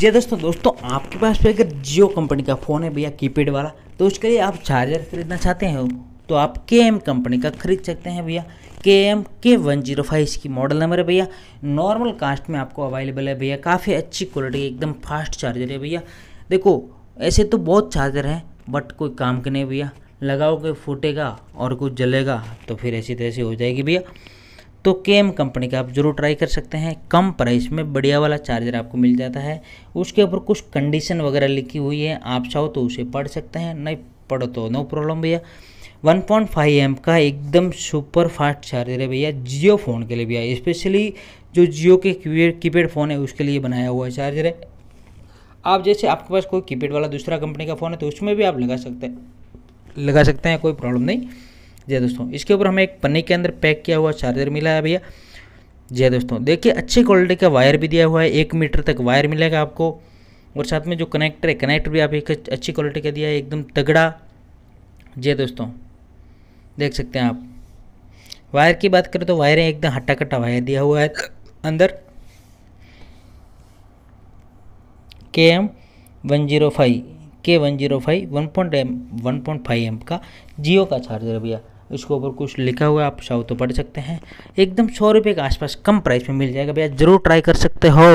जी दोस्तों दोस्तों आपके पास भी अगर जियो कंपनी का फ़ोन है भैया कीपैड वाला तो उसके लिए आप चार्जर खरीदना चाहते हो तो आप के एम कंपनी का खरीद सकते हैं भैया के M K one zero five इसकी मॉडल नंबर है भैया नॉर्मल कास्ट में आपको अवेलेबल है भैया काफ़ी अच्छी क्वालिटी एकदम फास्ट चार्जर है भैया देखो ऐसे तो बहुत चार्जर हैं बट कोई काम के नहीं भैया लगाओगे फूटेगा और कुछ जलेगा तो फिर ऐसी तैसी हो जाएगी भैया तो एम कंपनी का आप जरूर ट्राई कर सकते हैं कम प्राइस में बढ़िया वाला चार्जर आपको मिल जाता है उसके ऊपर कुछ कंडीशन वगैरह लिखी हुई है आप चाहो तो उसे पढ़ सकते हैं नहीं पढ़ो तो नो प्रॉब्लम भैया 1.5 पॉइंट का एकदम सुपर फास्ट चार्जर है भैया जियो फ़ोन के लिए भैया स्पेशली जो जियो के कीपैड फ़ोन है उसके लिए बनाया हुआ चार्जर है आप जैसे आपके पास कोई कीपैड वाला दूसरा कंपनी का फ़ोन है तो उसमें भी आप लगा सकते हैं लगा सकते हैं कोई प्रॉब्लम नहीं जी दोस्तों इसके ऊपर हमें एक पन्नी के अंदर पैक किया हुआ चार्जर मिला है भैया जी दोस्तों देखिए अच्छी क्वालिटी का वायर भी दिया हुआ है एक मीटर तक वायर मिलेगा आपको और साथ में जो कनेक्टर है कनेक्टर भी आप एक अच्छी क्वालिटी का दिया है एकदम तगड़ा जी दोस्तों देख सकते हैं आप वायर की बात करें तो वायरें एकदम हट्टा कट्टा वायर दिया हुआ है अंदर के M one zero five K one zero five one point M one point five M का जियो का चार्जर भैया उसके ऊपर कुछ लिखा हुआ आप चाहो तो पढ़ सकते हैं एकदम सौ रुपये के आसपास कम प्राइस में मिल जाएगा भैया ज़रूर ट्राई कर सकते हो